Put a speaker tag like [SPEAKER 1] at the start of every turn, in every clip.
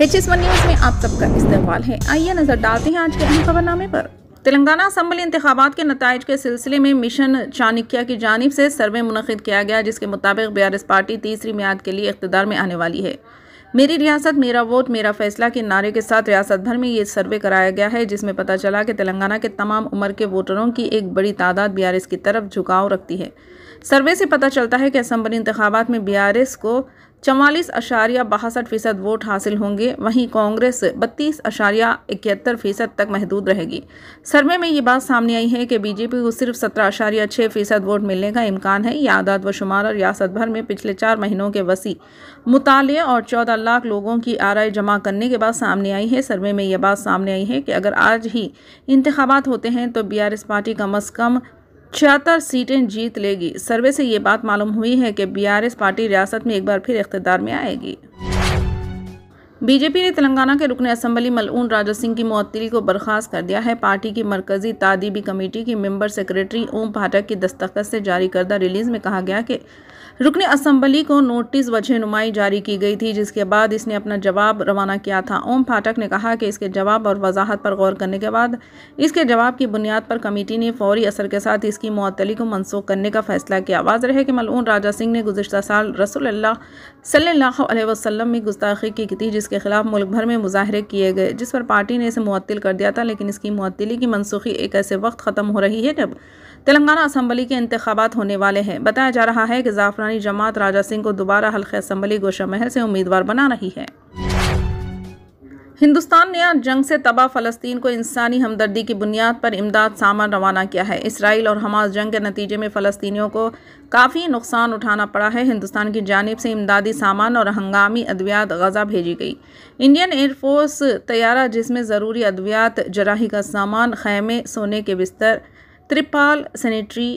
[SPEAKER 1] H S news में आप सबका इस्तेमाल है आइए नजर डालते हैं आज के अहम खबरनामे पर तेलंगाना असम्बली इंतबात के नतज के सिलसिले में मिशन चाणक्य की जानब से सर्वे मुनद किया गया जिसके मुताबिक बी आर एस पार्टी तीसरी मियाद के लिए इकतदार में आने वाली है मेरी रियासत मेरा वोट मेरा फैसला के नारे के साथ रियासत भर में ये सर्वे कराया गया है जिसमें पता चला कि तेलंगाना के तमाम उम्र के वोटरों की एक बड़ी तादाद बीआरएस की तरफ झुकाव रखती है सर्वे से पता चलता है कि असम्बली इंतबात में बीआरएस को चवालीस अशारिया बासठ फीसद वोट हासिल होंगे वहीं कांग्रेस बत्तीस अशारिया इकहत्तर फीसद तक महदूद रहेगी सर्वे में ये बात सामने आई है कि बीजेपी को सिर्फ सत्रह अशारिया छः फीसद वोट मिलने का इम्कान है यह आदाद व शुमार और रियासत भर में पिछले चार महीनों के वसी मुताले और चौदह लाख लोगों की आरआई जमा करने के बाद सामने आई है सर्वे में यह बात सामने आई है कि अगर आज ही इंतबात होते हैं तो बी पार्टी कम अज़ कम छिहत्तर सीटें जीत लेगी सर्वे से ये बात मालूम हुई है कि बीआरएस पार्टी रियासत में एक बार फिर इकतदार में आएगी बीजेपी ने तेलंगाना के रुकन असम्बली मलून राजा सिंह की मुअत्तली को बर्खास्त कर दिया है पार्टी की मरकजी तादीबी कमेटी की मेंबर सेक्रेटरी ओम पाठक की दस्तखत से जारी करदा रिलीज में कहा गया कि रुकने असम्बली को नोटिस वजह नुमाई जारी की गई थी जिसके बाद इसने अपना जवाब रवाना किया था ओम फाटक ने कहा कि इसके जवाब और वजाहत पर गौर करने के बाद इसके जवाब की बुनियाद पर कमेटी ने फौरी असर के साथ इसकी मअतली को मनसूख करने का फैसला किया वाज रहे कि मलून राजा सिंह ने गुजशत साल रसूल सल्ला वसलम में गुस्ताखी की थी जिसके खिलाफ मुल्क भर में मुजाहरे किए गए जिस पर पार्टी ने इसे मुअत्ल कर दिया था लेकिन इसकी मअतली की मनसूखी एक ऐसे वक्त ख़त्म हो रही है जब तेलंगाना असम्बली के इंतबात होने वाले हैं बताया जा रहा है कि जाफर पुरानी जमात राजा सिंह को दोबारा हल्के असम्बली गोशा महल से उम्मीदवार बना रही है हिंदुस्तान ने आज जंग से तबाह फलस्तीन को इंसानी हमदर्दी की बुनियाद पर इमदाद सामान रवाना किया है इसराइल और हमास जंग के नतीजे में फ़लस्तियों को काफ़ी नुकसान उठाना पड़ा है हिंदुस्तान की जानब से इमदादी सामान और हंगामी अद्वियात गज़ा भेजी गई इंडियन एयरफोर्स तैयारा जिसमें ज़रूरी अद्वियात जराही का सामान खैमे सोने के बिस्तर त्रिपाल सैनिटरी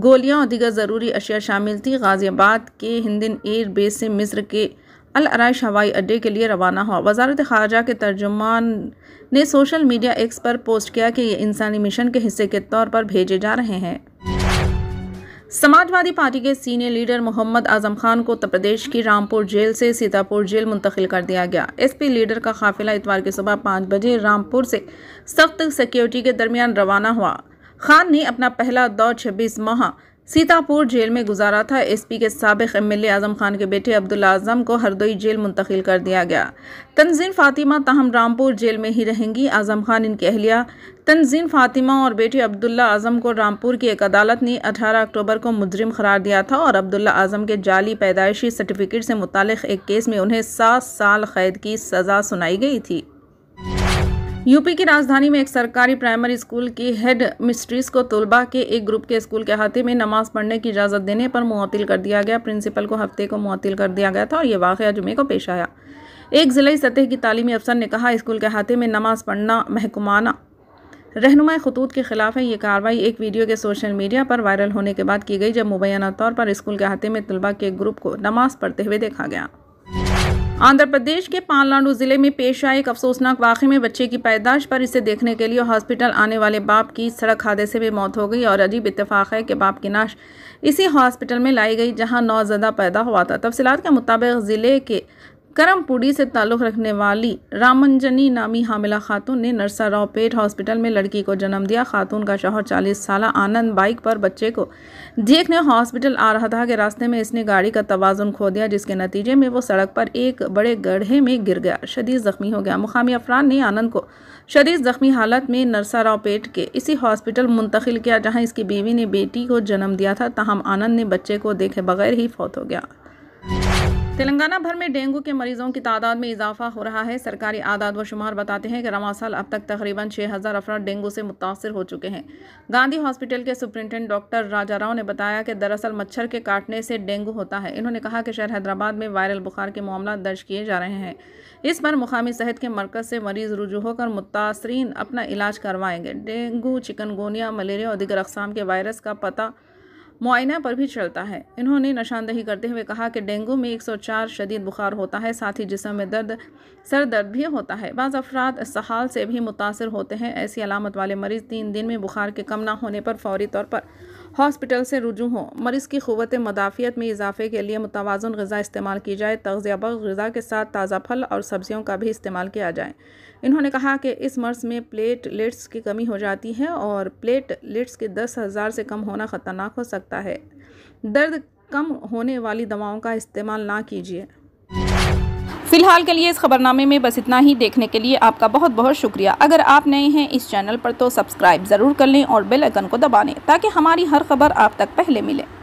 [SPEAKER 1] गोलियां और दीगर ज़रूरी अशिया शामिल थी गाज़ियाबाद के हिंदन एयर बेस से मिस्र के अल अराइश हवाई अड्डे के लिए रवाना हुआ वजारत खारजा के तर्जुमान ने सोशल मीडिया एक्स पर पोस्ट किया कि ये इंसानी मिशन के हिस्से के तौर पर भेजे जा रहे हैं समाजवादी पार्टी के सीनियर लीडर मोहम्मद आजम खान को उत्तर प्रदेश की रामपुर जेल से सीतापुर जेल मुंतकिल कर दिया गया एसपी लीडर का काफिला इतवार की सुबह पाँच बजे रामपुर से सख्त सिक्योरिटी के दरमियान रवाना हुआ खान ने अपना पहला दौर छब्बीस माह सीतापुर जेल में गुजारा था एसपी के सबक एम एल आजम खान के बेटे अब्दुल आजम को हरदोई जेल मुंतकिल कर दिया गया तनजीन फातिमा ताहम रामपुर जेल में ही रहेंगी आजम खान इनकी अहलिया तनजीन फातिमा और बेटे अब्दुल्ला आजम को रामपुर की एक अदालत ने 18 अक्टूबर को मुजरिम करार दिया था और अब्दुल्ला आजम के जाली पैदाइशी सर्टिफिकेट से मुतल एक केस में उन्हें सात साल कैद की सज़ा सुनाई गई थी यूपी की राजधानी में एक सरकारी प्राइमरी स्कूल की हेड मिस्ट्रीस को तलबा के एक ग्रुप के स्कूल के अहाते में नमाज पढ़ने की इजाज़त देने पर मुअतिल कर दिया गया प्रिंसिपल को हफ्ते को मुअतिल कर दिया गया था और ये वाक़ जुमे को पेश आया एक ज़िले सतह की तालीमी अफसर ने कहा स्कूल के अहाते में नमाज पढ़ना महकुमाना रहनुमा खतूत के खिलाफ है ये कार्रवाई एक वीडियो के सोशल मीडिया पर वायरल होने के बाद की गई जब मुबैना तौर पर स्कूल के हाथे में तलबा के ग्रुप को नमाज पढ़ते हुए देखा गया आंध्र प्रदेश के पालनाडु जिले में पेश आए एक अफसोसनाक वाक़े में बच्चे की पैदाश पर इसे देखने के लिए हॉस्पिटल आने वाले बाप की सड़क हादसे में मौत हो गई और अजीब इतफाक़ है कि बाप की नाश इसी हॉस्पिटल में लाई गई जहां नौजदा पैदा हुआ था तफसीत के मुताबिक ज़िले के करमपुड़ी से ताल्लुक़ रखने वाली रामंजनी नामी हामिला खातून ने नरसा राव पेट हॉस्पिटल में लड़की को जन्म दिया खातून का शोहर 40 साल आनंद बाइक पर बच्चे को देखने हॉस्पिटल आ रहा था कि रास्ते में इसने गाड़ी का तोज़ुन खो दिया जिसके नतीजे में वो सड़क पर एक बड़े गड्ढे में गिर गया शदीद ज़ख्मी हो गया मुकामी अफरान ने आनंद को शदीद ज़ख्मी हालत में नरसा राव पेट के इसी हॉस्पिटल मुंतकिल किया जहाँ इसकी बीवी ने बेटी को जन्म दिया था तहम आनंद ने बच्चे को देखे बगैर ही फौत हो गया तेलंगाना भर में डेंगू के मरीजों की तादाद में इजाफा हो रहा है सरकारी आदाद व शुमार बताते हैं कि रवा साल अब तक तकरीबन 6000 हज़ार अफरा डेंगू से मुतासर हो चुके हैं गांधी हॉस्पिटल के सुप्रिंटेंडेंट डॉक्टर राजा राव ने बताया कि दरअसल मच्छर के काटने से डेंगू होता है इन्होंने कहा कि शहर हैदराबाद में वायरल बुखार के मामला दर्ज किए जा रहे हैं इस पर मुकामी सेहत के मरकज़ से मरीज़ रुजू होकर मुतासरीन अपना इलाज करवाएंगे डेंगू चिकनगोनिया मलेरिया और दिगर अकसाम के वायरस का पता मुआयना पर भी चलता है इन्होंने नशानदही करते हुए कहा कि डेंगू में 104 शदीद बुखार होता है साथ ही जिसम में दर्द सर दर्द भी होता है बाज़ अफराद सहाल से भी मुतासर होते हैं ऐसी अलामत वाले मरीज़ तीन दिन में बुखार के कम ना होने पर फौरी तौर पर हॉस्पिटल से रुजू हों मरीज़ की क़वत मदाफ़ियत में इजाफे के लिए मुतवाजन गज़ा इस्तेमाल की जाए तगज़िया बग गज़ा के साथ ताज़ा फल और सब्ज़ियों का भी इस्तेमाल किया जाए इन्होंने कहा कि इस मर्ज़ में प्लेट लिट्स की कमी हो जाती है और प्लेट लिट्स के दस हज़ार से कम होना ख़तरनाक हो सकता है दर्द कम होने वाली दवाओं का इस्तेमाल ना कीजिए फिलहाल के लिए इस खबरनामे में बस इतना ही देखने के लिए आपका बहुत बहुत शुक्रिया अगर आप नए हैं इस चैनल पर तो सब्सक्राइब ज़रूर कर लें और बेल आइकन को दबा लें ताकि हमारी हर खबर आप तक पहले मिले